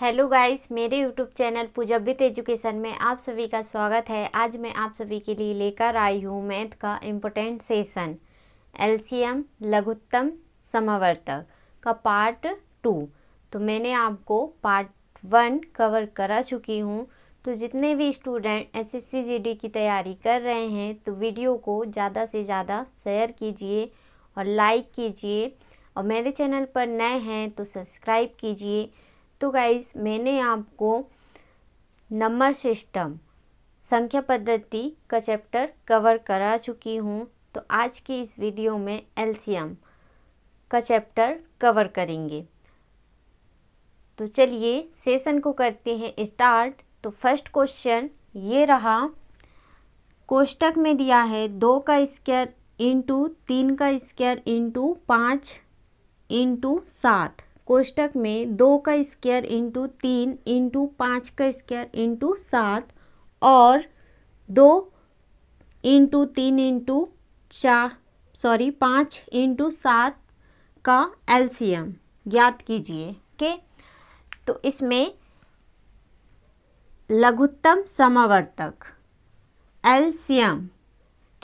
hello guys मेरे YouTube channel पूजबित education में आप सभी का स्वागत है आज मैं आप सभी के लिए लेकर आई हूँ मैथ का इम्पोर्टेंट सेशन एलसीएम लघुत्तम समावर्तक का पार्ट टू तो मैंने आपको पार्ट वन कवर करा चुकी हूँ तो जितने भी स्टूडेंट एसएससी जीडी की तैयारी कर रहे हैं तो वीडियो को ज़्यादा से ज़्यादा शेयर कीजिए और लाइक कीजिए और मेरे चैनल पर नए हैं तो सब्सक्राइब कीजिए तो गाइज मैंने आपको नंबर सिस्टम संख्या पद्धति का चैप्टर कवर करा चुकी हूँ तो आज की इस वीडियो में एलसीएम का चैप्टर कवर करेंगे तो चलिए सेशन को करते हैं स्टार्ट तो फर्स्ट क्वेश्चन ये रहा कोष्टक में दिया है दो का स्क्वायर इंटू तीन का स्क्वायर इंटू पाँच इंटू सात कोष्टक में दो का स्क्वायर इंटू तीन इंटू पाँच का स्क्वायर इंटू सात और दो इंटू तीन इंटू चार सॉरी पाँच इंटू सात का एलसीएम ज्ञात कीजिए के तो इसमें लघुत्तम समावर्तक एलसीएम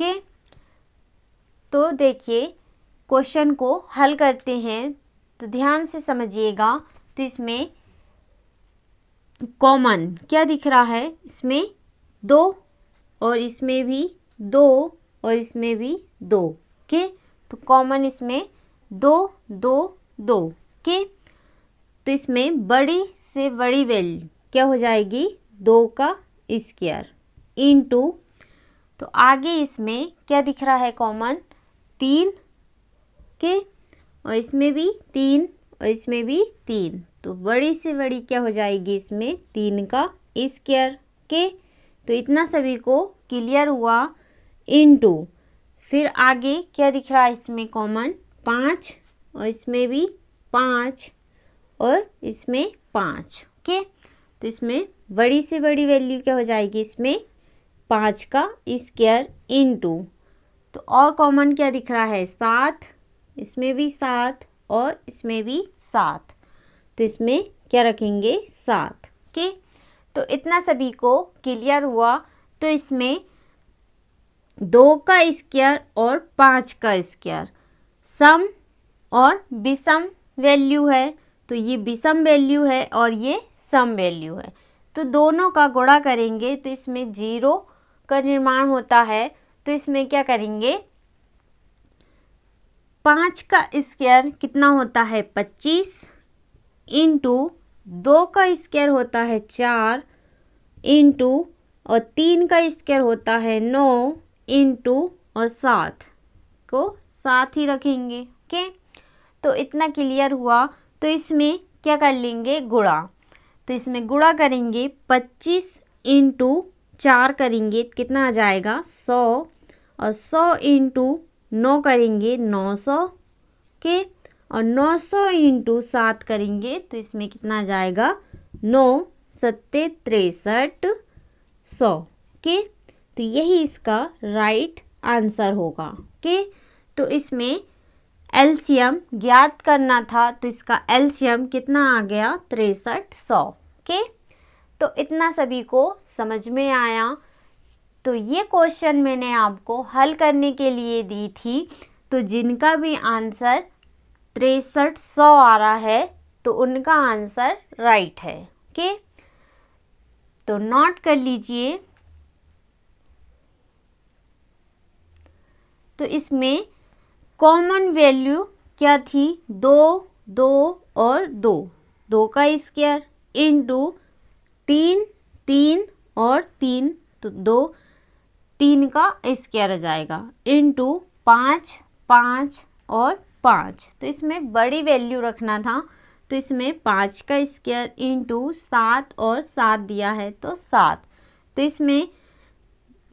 के तो देखिए क्वेश्चन को हल करते हैं तो ध्यान से समझिएगा तो इसमें कॉमन क्या दिख रहा है इसमें दो और इसमें भी दो और इसमें भी दो के तो कॉमन इसमें दो दो दो के तो इसमें बड़ी से बड़ी वैल्यू क्या हो जाएगी दो का स्क्वायर इन टू तो आगे इसमें क्या दिख रहा है कॉमन तीन के और इसमें भी तीन और इसमें भी तीन तो बड़ी से बड़ी क्या हो जाएगी इसमें तीन का स्क्वायर के तो इतना सभी को क्लियर हुआ इनटू फिर आगे क्या दिख रहा है इसमें कॉमन पाँच और इसमें भी पाँच और इसमें पाँच ओके तो इसमें बड़ी से बड़ी वैल्यू क्या हो जाएगी इसमें पाँच का स्क्वायर इनटू तो और कॉमन क्या दिख रहा है सात इसमें भी सात और इसमें भी सात तो इसमें क्या रखेंगे सात ओके तो इतना सभी को क्लियर हुआ तो इसमें दो का स्क्वायर और पाँच का स्क्वायर सम और विषम वैल्यू है तो ये विषम वैल्यू है और ये सम वैल्यू है तो दोनों का गुणा करेंगे तो इसमें जीरो का निर्माण होता है तो इसमें क्या करेंगे पाँच का स्क्वायर कितना होता है पच्चीस इंटू दो का स्क्वायर होता है चार इंटू और तीन का स्क्वायर होता है नौ इंटू और सात को साथ ही रखेंगे ओके तो इतना क्लियर हुआ तो इसमें क्या कर लेंगे गुड़ा तो इसमें गुड़ा करेंगे पच्चीस इंटू चार करेंगे कितना आ जाएगा सौ और सौ इंटू नौ करेंगे नौ सौ के और नौ सौ इंटू सात करेंगे तो इसमें कितना जाएगा नौ सत्ते तिरसठ सौ के तो यही इसका राइट आंसर होगा के तो इसमें एल्सियम ज्ञात करना था तो इसका एल्सियम कितना आ गया तिरसठ सौ के तो इतना सभी को समझ में आया तो ये क्वेश्चन मैंने आपको हल करने के लिए दी थी तो जिनका भी आंसर तिरसठ सौ आ रहा है तो उनका आंसर राइट है ओके तो नोट कर लीजिए तो इसमें कॉमन वैल्यू क्या थी दो दो और दो दो का स्क्वायर इंटू तीन तीन और तीन तो दो तीन का स्क्वायर आ जाएगा टू पाँच पाँच और पाँच तो इसमें बड़ी वैल्यू रखना था तो इसमें पाँच का स्क्वायर इंटू सात और सात दिया है तो सात तो इसमें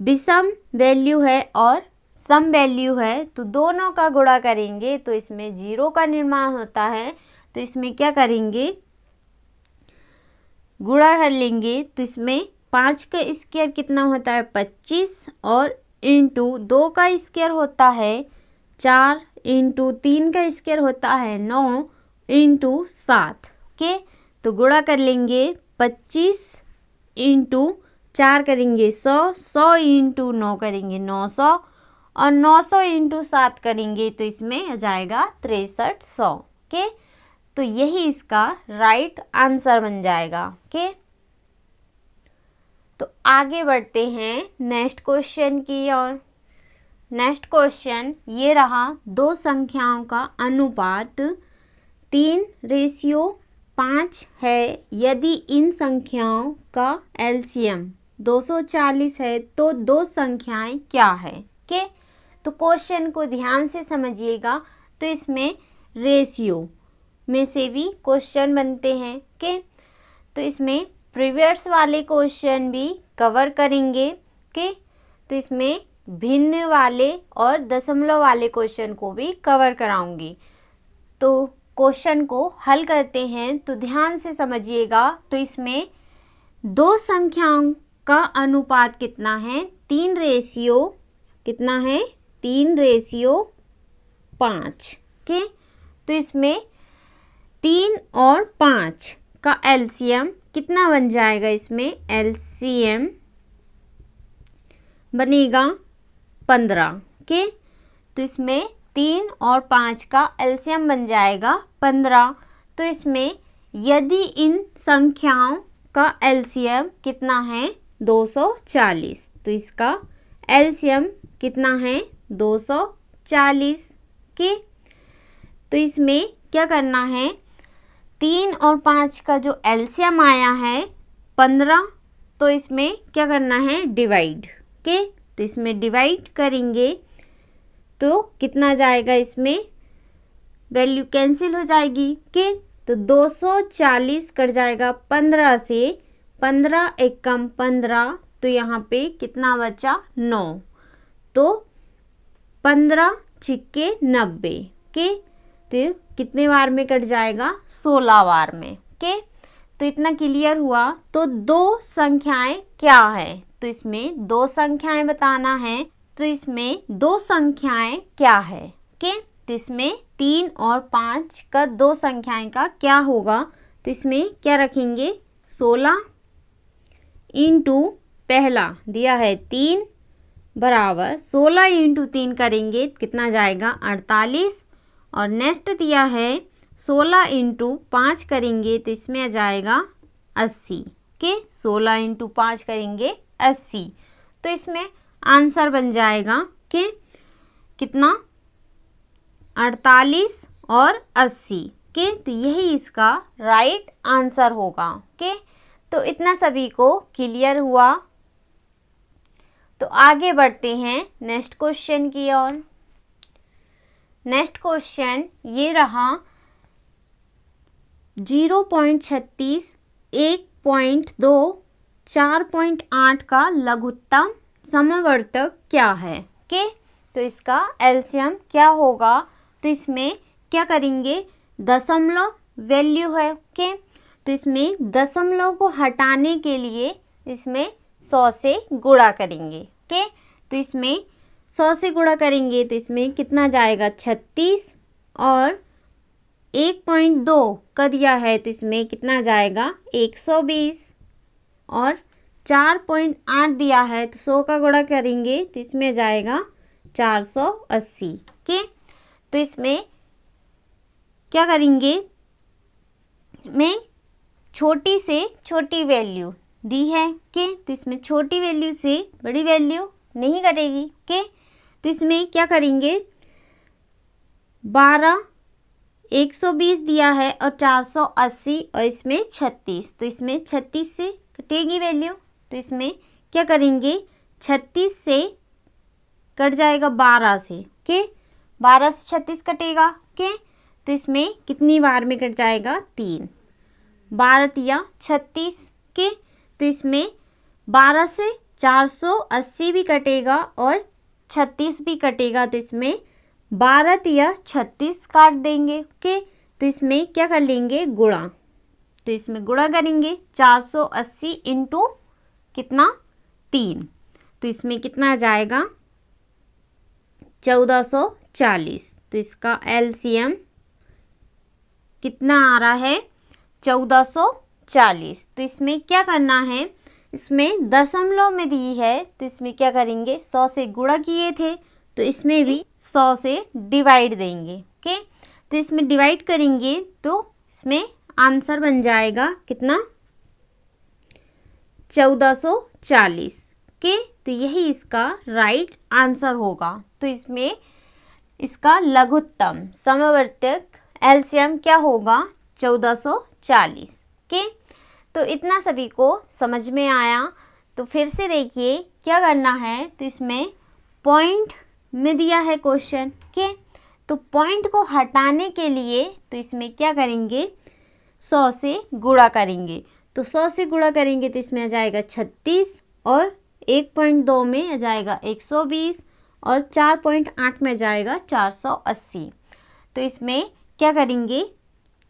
विषम वैल्यू है और सम वैल्यू है तो दोनों का गुणा करेंगे तो इसमें जीरो का निर्माण होता है तो इसमें क्या करेंगे गुणा कर लेंगे तो इसमें पाँच का स्क्वायर कितना होता है पच्चीस और इंटू दो का स्क्वायर होता है चार इंटू तीन का स्क्वायर होता है नौ इंटू सात ओके तो गुड़ा कर लेंगे पच्चीस इंटू चार करेंगे सौ सौ इंटू नौ करेंगे नौ सौ और नौ सौ इंटू सात करेंगे तो इसमें आ जाएगा तिरसठ सौ ओके तो यही इसका राइट आंसर बन जाएगा ओके तो आगे बढ़ते हैं नेक्स्ट क्वेश्चन की ओर नेक्स्ट क्वेश्चन ये रहा दो संख्याओं का अनुपात तीन रेशियो पाँच है यदि इन संख्याओं का एलसीएम 240 है तो दो संख्याएं क्या है के तो क्वेश्चन को ध्यान से समझिएगा तो इसमें रेशियो में से भी क्वेश्चन बनते हैं के तो इसमें प्रीवियस वाले क्वेश्चन भी कवर करेंगे ओके तो इसमें भिन्न वाले और दशमलव वाले क्वेश्चन को भी कवर कराऊंगी तो क्वेश्चन को हल करते हैं तो ध्यान से समझिएगा तो इसमें दो संख्याओं का अनुपात कितना है तीन रेशियो कितना है तीन रेशियो पाँच ओके तो इसमें तीन और पाँच का एलसीएम कितना बन जाएगा इसमें एल सी एम बनेगा पंद्रह के तो इसमें तीन और पाँच का एम बन जाएगा पंद्रह तो इसमें यदि इन संख्याओं का एम कितना है दो सौ चालीस तो इसका एम कितना है दो सौ चालीस के तो इसमें क्या करना है तीन और पाँच का जो एल्सियम आया है पंद्रह तो इसमें क्या करना है डिवाइड के तो इसमें डिवाइड करेंगे तो कितना जाएगा इसमें वैल्यू कैंसिल हो जाएगी के तो 240 कट जाएगा 15 से 15 एक कम पंद्रह तो यहाँ पे कितना बचा 9 तो 15 छिक्के नब्बे के तो कितने बार में कट जाएगा सोलह बार में ओके तो इतना क्लियर हुआ तो दो संख्याएं क्या है तो इसमें दो संख्याएं बताना है तो इसमें दो संख्याएं क्या है ओके तो इसमें तीन और पाँच का दो संख्याएं का क्या होगा तो इसमें क्या रखेंगे सोलह इंटू पहला दिया है तीन बराबर सोलह इंटू तीन करेंगे कितना जाएगा अड़तालीस और नेक्स्ट दिया है सोलह इंटू पाँच करेंगे तो इसमें आ जाएगा अस्सी के सोलह इंटू पाँच करेंगे अस्सी तो इसमें आंसर बन जाएगा कि कितना अड़तालीस और अस्सी के तो यही इसका राइट आंसर होगा के तो इतना सभी को क्लियर हुआ तो आगे बढ़ते हैं नेक्स्ट क्वेश्चन की ओर नेक्स्ट क्वेश्चन ये रहा जीरो पॉइंट छत्तीस एक पॉइंट दो चार पॉइंट आठ का लघुत्तम समवर्तक क्या है ओके तो इसका एल्शियम क्या होगा तो इसमें क्या करेंगे दशमलव वैल्यू है ओके तो इसमें दशमलव को हटाने के लिए इसमें सौ से गुणा करेंगे ओके तो इसमें सौ से गुणा करेंगे तो इसमें कितना जाएगा छत्तीस और एक पॉइंट दो का दिया है तो इसमें कितना जाएगा एक सौ बीस और चार पॉइंट आठ दिया है तो सौ का गुणा करेंगे तो इसमें जाएगा चार सौ अस्सी के तो इसमें क्या करेंगे मैं छोटी से छोटी वैल्यू दी है के तो इसमें छोटी वैल्यू से बड़ी वैल्यू नहीं कटेगी के तो इसमें क्या करेंगे बारह एक सौ बीस दिया है और चार सौ अस्सी और इसमें छत्तीस तो इसमें छत्तीस से कटेगी वैल्यू तो इसमें क्या करेंगे छत्तीस से कट जाएगा बारह से ओके बारह से छत्तीस कटेगा ओके तो इसमें कितनी बार में कट जाएगा तीन बारह तिया छत्तीस के तो इसमें बारह से चार सौ अस्सी भी कटेगा और छत्तीस भी कटेगा तो इसमें बारह तिया छत्तीस काट देंगे ओके तो इसमें क्या कर लेंगे गुणा तो इसमें गुणा करेंगे चार सौ अस्सी इंटू कितना तीन तो इसमें कितना आ जाएगा चौदह सौ चालीस तो इसका एलसीएम कितना आ रहा है चौदह सौ चालीस तो इसमें क्या करना है इसमें दशमलव में दी है तो इसमें क्या करेंगे सौ से गुणा किए थे तो इसमें भी सौ से डिवाइड देंगे ओके तो इसमें डिवाइड करेंगे तो इसमें आंसर बन जाएगा कितना चौदह सौ चालीस ओके तो यही इसका राइट आंसर होगा तो इसमें इसका लघुत्तम समवर्तक एल्शियम क्या होगा चौदह सौ चालीस ओके तो इतना सभी को समझ में आया तो फिर से देखिए क्या करना है तो इसमें पॉइंट में दिया है क्वेश्चन के तो पॉइंट को हटाने के लिए तो इसमें क्या करेंगे सौ से गुड़ा करेंगे तो सौ से गुड़ा करेंगे तो इसमें आ जाएगा छत्तीस और एक पॉइंट दो में आ जाएगा एक सौ बीस और चार पॉइंट आठ में जाएगा चार सौ अस्सी तो इसमें क्या करेंगे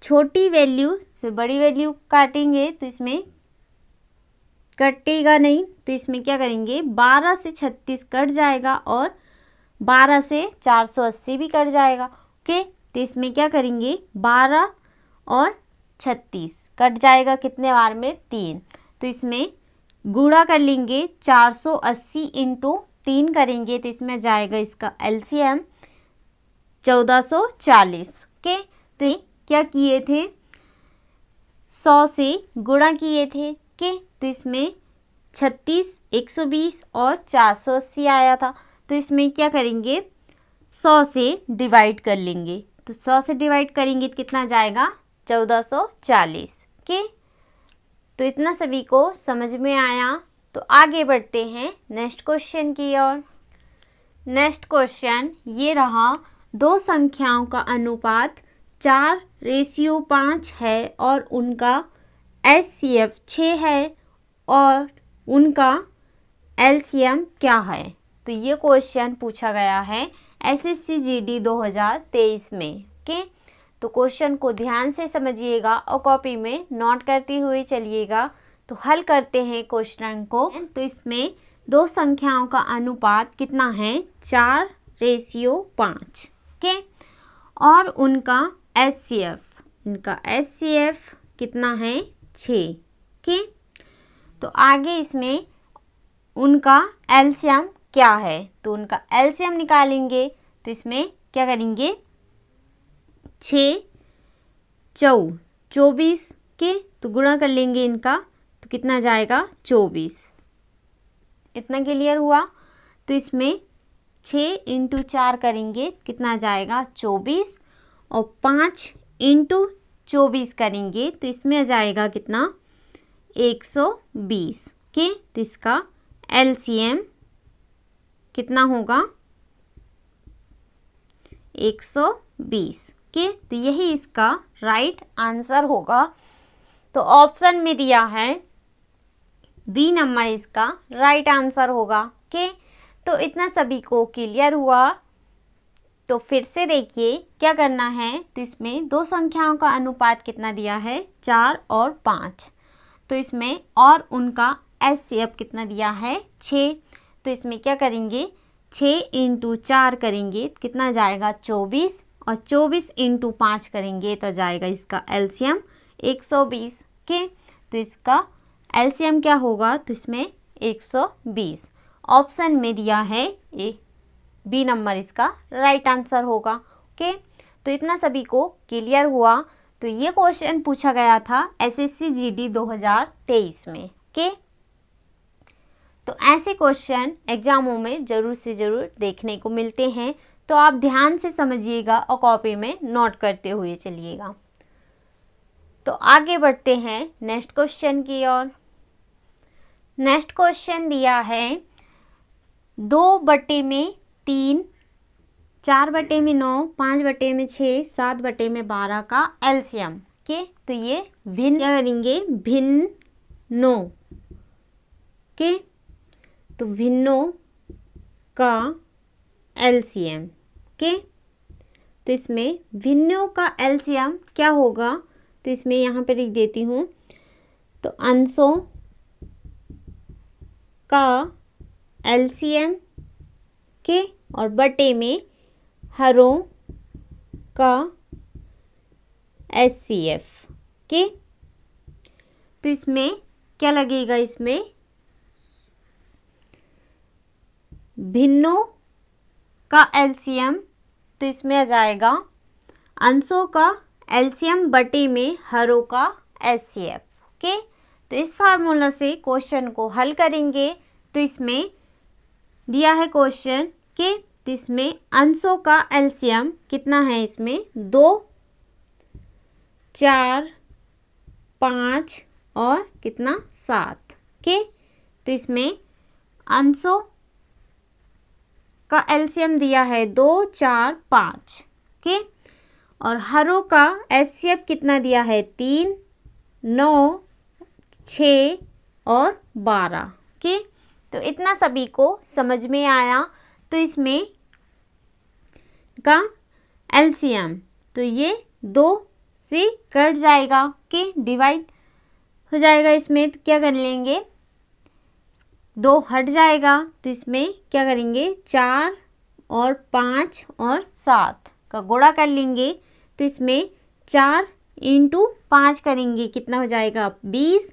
छोटी वैल्यू से बड़ी वैल्यू काटेंगे तो इसमें कटेगा नहीं तो इसमें क्या करेंगे 12 से 36 कट जाएगा और 12 से 480 भी कट जाएगा ओके तो इसमें क्या करेंगे 12 और 36 कट जाएगा कितने बार में तीन तो इसमें गुणा कर लेंगे 480 सौ अस्सी इंटू तीन करेंगे तो इसमें जाएगा इसका एलसीएम 1440 ओके तो ये क्या किए थे सौ से गुणा किए थे के तो इसमें छत्तीस एक सौ बीस और चार सौ अस्सी आया था तो इसमें क्या करेंगे सौ से डिवाइड कर लेंगे तो सौ से डिवाइड करेंगे तो कितना जाएगा चौदह सौ चालीस के तो इतना सभी को समझ में आया तो आगे बढ़ते हैं नेक्स्ट क्वेश्चन की ओर नेक्स्ट क्वेश्चन ये रहा दो संख्याओं का अनुपात चार रेशियो पाँच है और उनका एस सी एफ छः है और उनका एल सी एम क्या है तो ये क्वेश्चन पूछा गया है S S C G D दो हज़ार तेईस में के तो क्वेश्चन को ध्यान से समझिएगा और कॉपी में नोट करते हुए चलिएगा तो हल करते हैं क्वेश्चन को तो इसमें दो संख्याओं का अनुपात कितना है चार रेशियो पाँच के और उनका एस सी एफ इनका एस सी एफ कितना है छ ओके तो आगे इसमें उनका एल्शियम क्या है तो उनका एल्शियम निकालेंगे तो इसमें क्या करेंगे छ चौ चौबीस के तो गुणा कर लेंगे इनका तो कितना जाएगा चौबीस इतना क्लियर हुआ तो इसमें छ इंटू चार करेंगे कितना जाएगा चौबीस और पाँच इंटू चौबीस करेंगे तो इसमें आ जाएगा कितना एक सौ बीस के तो इसका एम कितना होगा एक सौ बीस के तो यही इसका राइट आंसर होगा तो ऑप्शन में दिया है बी नंबर इसका राइट आंसर होगा के तो इतना सभी को क्लियर हुआ तो फिर से देखिए क्या करना है तो इसमें दो संख्याओं का अनुपात कितना दिया है चार और पाँच तो इसमें और उनका एस सी एफ कितना दिया है छः तो इसमें क्या करेंगे छः इंटू चार करेंगे तो कितना जाएगा चौबीस और चौबीस इंटू पाँच करेंगे तो जाएगा इसका एल्शियम एक सौ बीस के तो इसका एल्शियम क्या होगा तो इसमें एक सौ बीस ऑप्शन में दिया है ए बी नंबर इसका राइट आंसर होगा ओके तो इतना सभी को क्लियर हुआ तो ये क्वेश्चन पूछा गया था एसएससी जीडी 2023 में ओके तो ऐसे क्वेश्चन एग्जामों में ज़रूर से ज़रूर देखने को मिलते हैं तो आप ध्यान से समझिएगा और कॉपी में नोट करते हुए चलिएगा तो आगे बढ़ते हैं नेक्स्ट क्वेश्चन की ओर नेक्स्ट क्वेश्चन दिया है दो बटे में तीन चार बटे में नौ पाँच बटे में छः सात बटे में बारह का एल्शियम के तो ये भिन्न क्या करेंगे भिन्न नो के तो भिन्नों का एल्शियम के तो इसमें भिन्नों का एल्शियम क्या होगा तो इसमें यहाँ पर लिख देती हूँ तो अंशों का एल्शियम के और बटे में हरों का एस सी एफ के तो इसमें क्या लगेगा इसमें भिन्नों का एलसीएम तो इसमें आ जाएगा अंशों का एलसीएम बटे में हरों का एस सी एफ ओके तो इस फार्मूला से क्वेश्चन को हल करेंगे तो इसमें दिया है क्वेश्चन के तो इसमें अंशों का एल्सियम कितना है इसमें दो चार पाँच और कितना सात के तो इसमें अंशों का एल्सियम दिया है दो चार पाँच के और हरों का एससीएफ कितना दिया है तीन नौ छ और बारह के तो इतना सभी को समझ में आया तो इसमें का एल्सियम तो ये दो से कट जाएगा के डिवाइड हो जाएगा इसमें तो क्या कर लेंगे दो हट जाएगा तो इसमें क्या करेंगे चार और पाँच और सात का गोड़ा कर लेंगे तो इसमें चार इंटू पाँच करेंगे कितना हो जाएगा बीस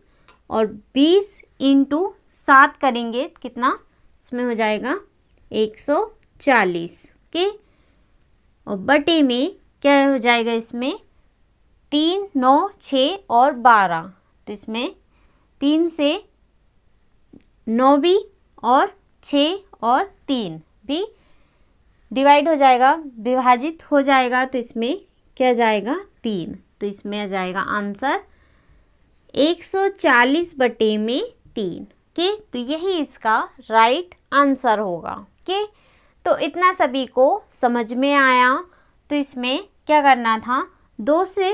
और बीस इंटू सात करेंगे तो कितना इसमें हो जाएगा 140 के और बटे में क्या हो जाएगा इसमें तीन नौ छ और बारह तो इसमें तीन से नौ भी और छ और तीन भी डिवाइड हो जाएगा विभाजित हो जाएगा तो इसमें क्या जाएगा तीन तो इसमें आ जाएगा आंसर 140 बटे में तीन के तो यही इसका राइट आंसर होगा ओके तो इतना सभी को समझ में आया तो इसमें क्या करना था दो से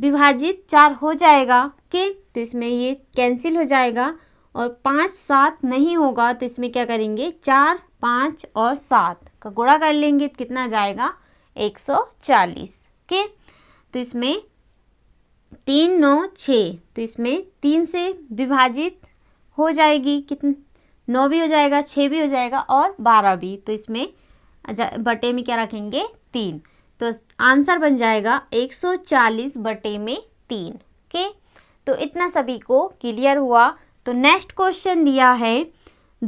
विभाजित चार हो जाएगा ओके तो इसमें ये कैंसिल हो जाएगा और पाँच सात नहीं होगा तो इसमें क्या करेंगे चार पाँच और सात का गुणा कर लेंगे तो कितना जाएगा एक सौ चालीस ओके तो इसमें तीन नौ छः तो इसमें तीन से विभाजित हो जाएगी कितने नौ भी हो जाएगा छः भी हो जाएगा और बारह भी तो इसमें बटे में क्या रखेंगे तीन तो आंसर बन जाएगा एक सौ चालीस बटे में तीन ओके तो इतना सभी को क्लियर हुआ तो नेक्स्ट क्वेश्चन दिया है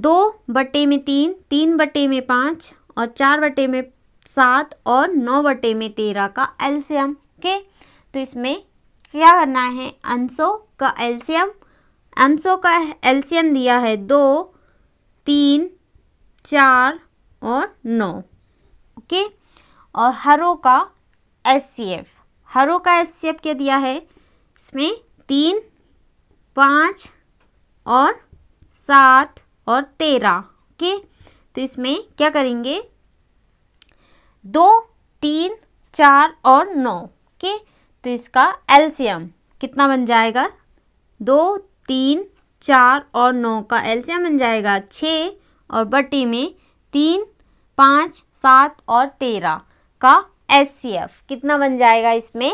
दो बटे में तीन तीन बटे में पाँच और चार बटे में सात और नौ बटे में तेरह का एल्सियम ओके तो इसमें क्या करना है अंशों का एल्सियम अंशों का एल्सियम दिया है दो तीन चार और नौ ओके और हरों का एस सी एफ हरों का एस सी एफ क्या दिया है इसमें तीन पाँच और सात और तेरह ओके तो इसमें क्या करेंगे दो तीन चार और नौ ओके तो इसका एल्सियम कितना बन जाएगा दो तीन चार और नौ का एल्सियम बन जाएगा छः और बटी में तीन पाँच सात और तेरह का एस सी एफ कितना बन जाएगा इसमें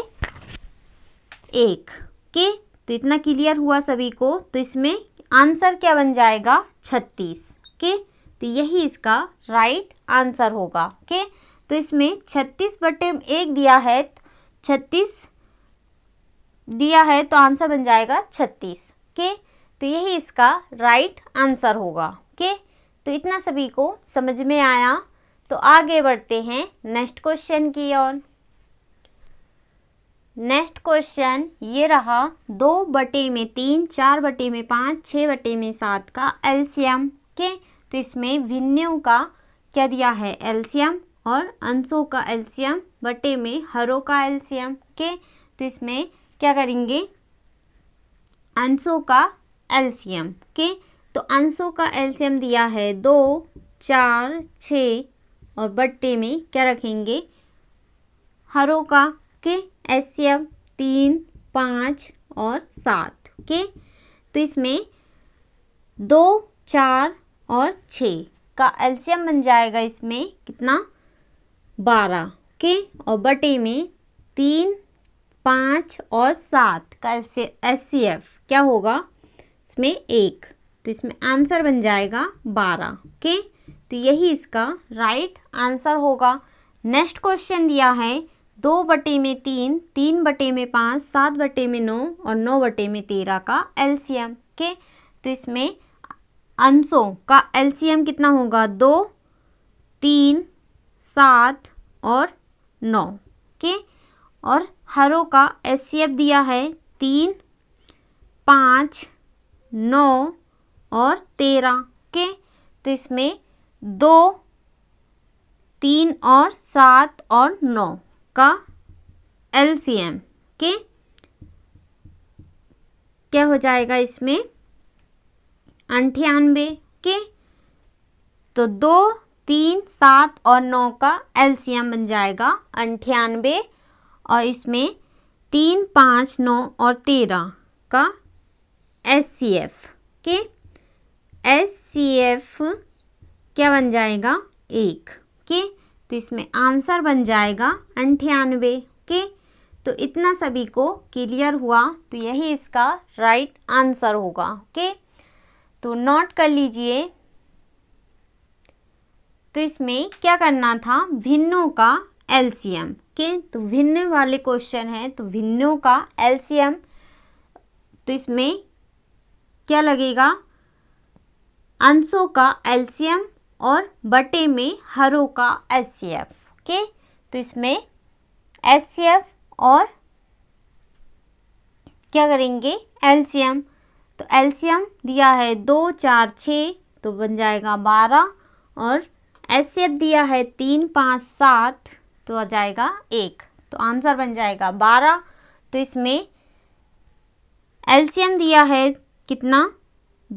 एक के तो इतना क्लियर हुआ सभी को तो इसमें आंसर क्या बन जाएगा छत्तीस के तो यही इसका राइट आंसर होगा ओके तो इसमें छत्तीस बटे एक दिया है छत्तीस दिया है तो आंसर बन जाएगा छत्तीस के तो यही इसका राइट आंसर होगा ओके तो इतना सभी को समझ में आया तो आगे बढ़ते हैं नेक्स्ट क्वेश्चन की ओर नेक्स्ट क्वेश्चन ये रहा दो बटे में तीन चार बटे में पाँच छः बटे में सात का एलसीएम के तो इसमें भिन्नों का क्या दिया है एलसीएम और अंशों का एलसीएम बटे में हरों का एलसीएम के तो इसमें क्या करेंगे अंशों का एलसीएम ओके तो अंशों का एलसीएम दिया है दो चार छ और बट्टे में क्या रखेंगे हरों का के एल्सियम तीन पाँच और सात ओके तो इसमें दो चार और छ का एल्शियम बन जाएगा इसमें कितना बारह के और बटे में तीन पाँच और सात का एल सी एफ क्या होगा इसमें एक तो इसमें आंसर बन जाएगा बारह ओके तो यही इसका राइट आंसर होगा नेक्स्ट क्वेश्चन दिया है दो बटे में तीन तीन बटे में पाँच सात बटे में नौ और नौ बटे में तेरह का एलसीएम ओके तो इसमें अंशों का एलसीएम कितना होगा दो तीन सात और नौ ओके और हरों का एस दिया है तीन पाँच नौ और तेरह के तो इसमें दो तीन और सात और नौ का एम के क्या हो जाएगा इसमें अंठानवे के तो दो तीन सात और नौ का एम बन जाएगा अंठानवे और इसमें तीन पाँच नौ और तेरह का एस सी एफ के एस सी एफ क्या बन जाएगा एक के तो इसमें आंसर बन जाएगा अंठानवे के तो इतना सभी को क्लियर हुआ तो यही इसका राइट right आंसर होगा ओके तो नोट कर लीजिए तो इसमें क्या करना था भिन्नों का एलसीएम के तो भिन्न वाले क्वेश्चन है तो भिन्नों का एलसीएम तो इसमें क्या लगेगा अंशों का एलसीएम और बटे में हरों का एस सी एफ ओके तो इसमें एस सी एफ और क्या करेंगे एलसीएम तो एलसीएम दिया है दो चार छ तो बन जाएगा बारह और एस सी एफ दिया है तीन पाँच सात तो आ जाएगा एक तो आंसर बन जाएगा बारह तो इसमें एलसीएम दिया है कितना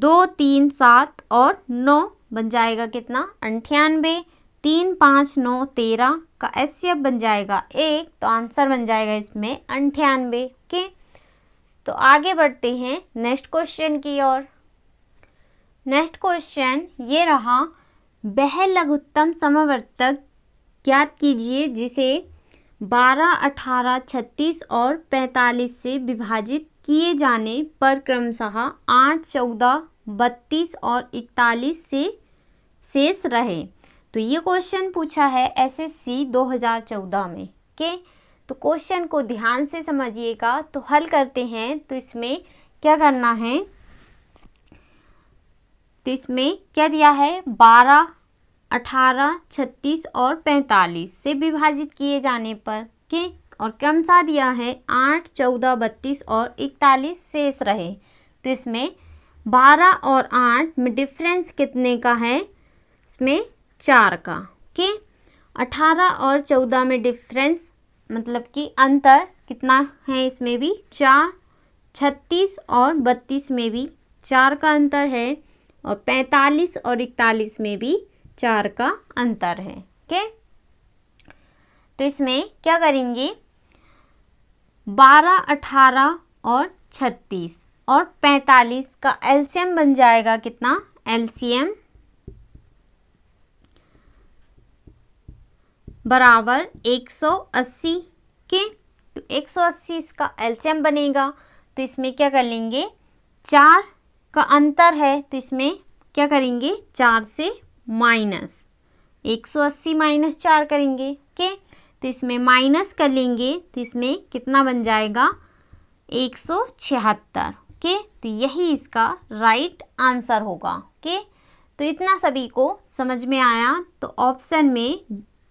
दो तीन सात और नौ बन जाएगा कितना अंठानबे तीन पाँच नौ तेरह का एस बन जाएगा एक तो आंसर बन जाएगा इसमें अंठानबे के तो आगे बढ़ते हैं नेक्स्ट क्वेश्चन की ओर नेक्स्ट क्वेश्चन ये रहा बह लघुत्तम समवर्तक ज्ञात कीजिए जिसे 12, 18, 36 और 45 से विभाजित किए जाने पर क्रमशः आठ चौदह बत्तीस और इकतालीस से शेष रहे तो ये क्वेश्चन पूछा है एसएससी 2014 में के तो क्वेश्चन को ध्यान से समझिएगा तो हल करते हैं तो इसमें क्या करना है तो इसमें क्या दिया है बारह अठारह छत्तीस और पैंतालीस से विभाजित किए जाने पर के और क्रमशः दिया है आठ चौदह बत्तीस और इकतालीस शेष रहे तो इसमें बारह और आठ में डिफरेंस कितने का है इसमें चार का ओके अठारह और चौदह में डिफरेंस मतलब कि अंतर कितना है इसमें भी चार छत्तीस और बत्तीस में भी चार का अंतर है और पैंतालीस और इकतालीस में भी चार का अंतर है ओके तो इसमें क्या करेंगे बारह अठारह और छत्तीस और पैंतालीस का एलसीएम बन जाएगा कितना एलसीएम बराबर एक सौ अस्सी के तो एक सौ अस्सी इसका एलसीएम बनेगा तो इसमें क्या कर लेंगे चार का अंतर है तो इसमें क्या करेंगे चार से माइनस एक सौ अस्सी माइनस चार करेंगे के तो इसमें माइनस कर लेंगे तो इसमें कितना बन जाएगा एक सौ छिहत्तर ओके तो यही इसका राइट आंसर होगा ओके तो इतना सभी को समझ में आया तो ऑप्शन में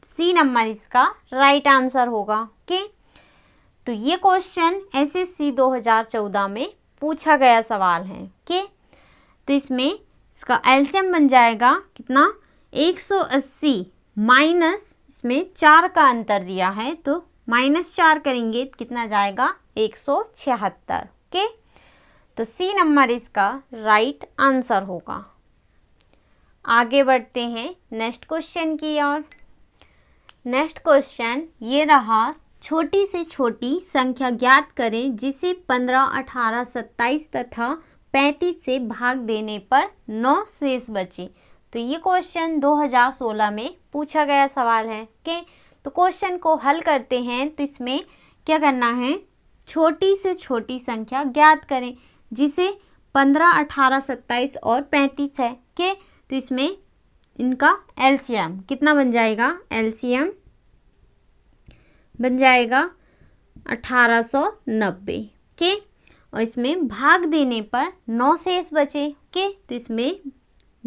सी नंबर इसका राइट आंसर होगा ओके तो ये क्वेश्चन एसएससी 2014 में पूछा गया सवाल है ओके तो इसमें इसका एल्शियम बन जाएगा कितना 180 माइनस इसमें चार का अंतर दिया है तो माइनस चार करेंगे तो कितना जाएगा एक सौ छिहत्तर ओके तो सी नंबर इसका राइट आंसर होगा आगे बढ़ते हैं नेक्स्ट क्वेश्चन की ओर नेक्स्ट क्वेश्चन ये रहा छोटी से छोटी संख्या ज्ञात करें जिसे पंद्रह अठारह सत्ताईस तथा पैंतीस से भाग देने पर नौ शेष बचे तो ये क्वेश्चन 2016 में पूछा गया सवाल है के तो क्वेश्चन को हल करते हैं तो इसमें क्या करना है छोटी से छोटी संख्या ज्ञात करें जिसे 15, 18, 27 और 35 है के तो इसमें इनका एलसीएम कितना बन जाएगा एलसीएम बन जाएगा 1890 के और इसमें भाग देने पर नौ शेष बचे के तो इसमें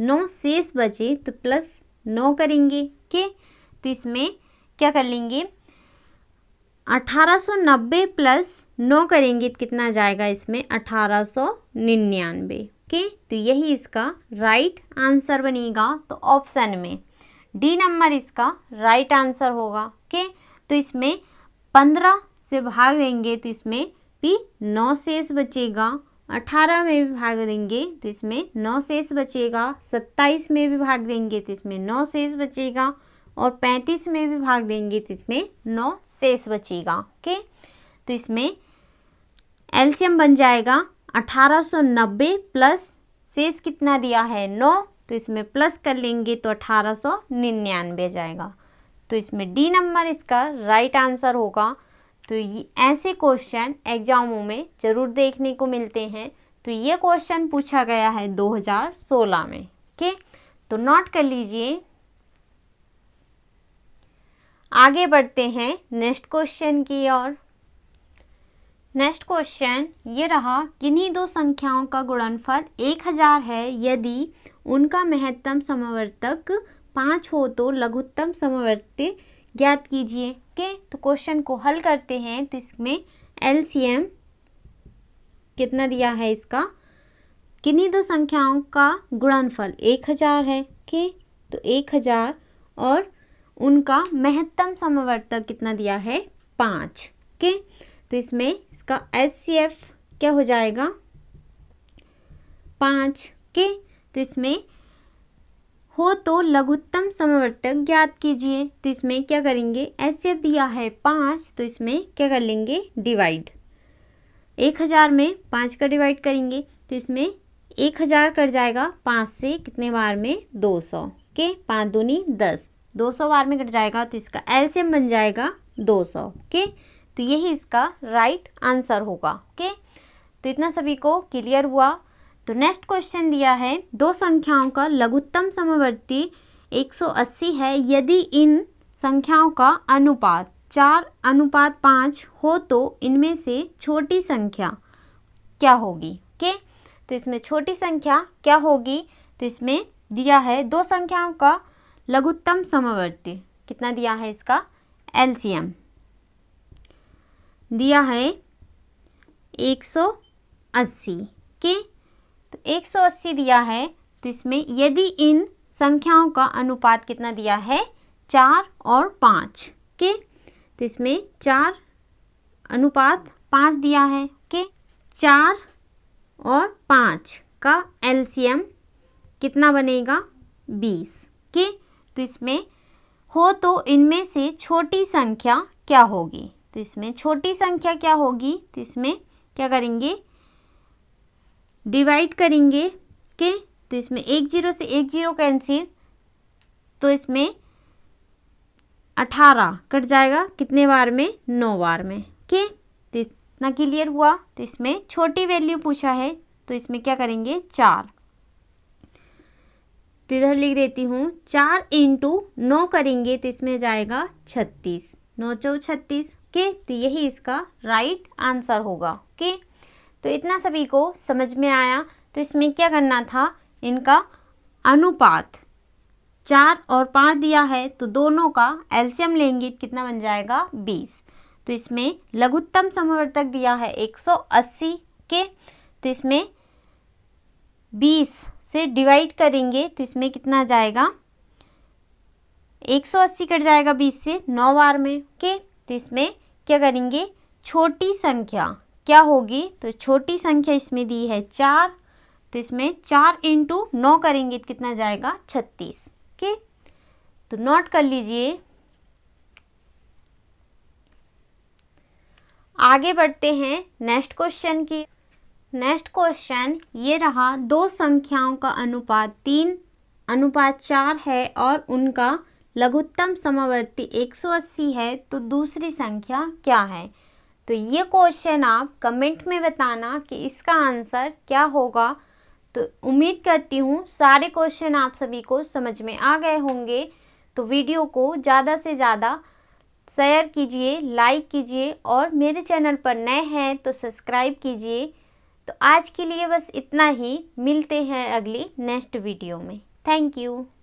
नौ शेष बचे तो प्लस नौ करेंगे के तो इसमें क्या कर लेंगे नब्बे प्लस नौ करेंगे तो कितना जाएगा इसमें 1899 के तो यही इसका राइट आंसर बनेगा तो ऑप्शन में डी नंबर इसका राइट आंसर होगा ओके तो इसमें पंद्रह से भाग देंगे तो इसमें भी नौ शेष बचेगा अठारह में भी भाग देंगे तो इसमें नौ शेष बचेगा सत्ताईस में भी भाग देंगे तो इसमें नौ शेष बचेगा और पैंतीस में भी भाग देंगे तो इसमें नौ शेष बचेगा ओके तो इसमें एल्शियम बन जाएगा 1890 प्लस शेष कितना दिया है नौ तो इसमें प्लस कर लेंगे तो अठारह सौ निन्यानवे जाएगा तो इसमें डी नंबर इसका राइट आंसर होगा तो ये ऐसे क्वेश्चन एग्जामों में ज़रूर देखने को मिलते हैं तो ये क्वेश्चन पूछा गया है 2016 में ओके तो नोट कर लीजिए आगे बढ़ते हैं नेक्स्ट क्वेश्चन की ओर नेक्स्ट क्वेश्चन ये रहा किन्हीं दो संख्याओं का गुणनफल 1000 है यदि उनका महत्तम समावर्तक पाँच हो तो लघुत्तम समावर्तक ज्ञात कीजिए के तो क्वेश्चन को हल करते हैं तो इसमें एल कितना दिया है इसका किन्हीं दो संख्याओं का गुणनफल एक हज़ार है के तो एक हज़ार और उनका महत्तम समवर्तक कितना दिया है पाँच के तो इसमें इसका एस क्या हो जाएगा पाँच के तो इसमें हो तो लघुत्तम समवर्तक ज्ञात कीजिए तो इसमें क्या करेंगे ऐसे दिया है पाँच तो इसमें क्या कर लेंगे डिवाइड एक हज़ार में पाँच का डिवाइड करेंगे तो इसमें एक हज़ार कट जाएगा पाँच से कितने बार में दो सौ के पाँच दूनी दस दो सौ बार में कट जाएगा तो इसका एल्सियम बन जाएगा दो सौ के तो यही इसका राइट आंसर होगा ओके तो इतना सभी को क्लियर हुआ तो नेक्स्ट क्वेश्चन दिया है दो संख्याओं का लघुत्तम समवर्ती 180 है यदि इन संख्याओं का अनुपात चार अनुपात पाँच हो तो इनमें से छोटी संख्या क्या होगी ओके तो इसमें छोटी संख्या क्या होगी तो इसमें दिया है दो संख्याओं का लघुत्तम समवर्ती कितना दिया है इसका एल दिया है 180 के 180 दिया है तो इसमें यदि इन संख्याओं का अनुपात कितना दिया है चार और पाँच के तो इसमें चार अनुपात पाँच दिया है के चार और पाँच का एलसीएम कितना बनेगा बीस के तो इसमें हो तो इनमें से छोटी संख्या क्या होगी तो इसमें छोटी संख्या क्या होगी तो इसमें क्या करेंगे डिवाइड करेंगे के तो इसमें एक जीरो से एक जीरो कैंसिल तो इसमें अठारह कट जाएगा कितने बार में नौ बार में के तो इतना क्लियर हुआ तो इसमें छोटी वैल्यू पूछा है तो इसमें क्या करेंगे चार तो इधर लिख देती हूँ चार इंटू नौ करेंगे तो इसमें जाएगा छत्तीस नौ चौ छत्तीस के तो यही इसका राइट आंसर होगा के तो इतना सभी को समझ में आया तो इसमें क्या करना था इनका अनुपात चार और पाँच दिया है तो दोनों का एल्सियम लेंगे कितना बन जाएगा बीस तो इसमें लघुत्तम समवर्तक दिया है एक सौ अस्सी के तो इसमें बीस से डिवाइड करेंगे तो इसमें कितना जाएगा एक सौ अस्सी कट जाएगा बीस से नौ बार में के तो इसमें क्या करेंगे छोटी संख्या क्या होगी तो छोटी संख्या इसमें दी है चार तो इसमें चार इंटू नौ करेंगे तो कितना जाएगा छत्तीस ओके तो नोट कर लीजिए आगे बढ़ते हैं नेक्स्ट क्वेश्चन की नेक्स्ट क्वेश्चन ये रहा दो संख्याओं का अनुपात तीन अनुपात चार है और उनका लघुत्तम समावर्ती 180 है तो दूसरी संख्या क्या है तो ये क्वेश्चन आप कमेंट में बताना कि इसका आंसर क्या होगा तो उम्मीद करती हूँ सारे क्वेश्चन आप सभी को समझ में आ गए होंगे तो वीडियो को ज़्यादा से ज़्यादा शेयर कीजिए लाइक कीजिए और मेरे चैनल पर नए हैं तो सब्सक्राइब कीजिए तो आज के लिए बस इतना ही मिलते हैं अगली नेक्स्ट वीडियो में थैंक यू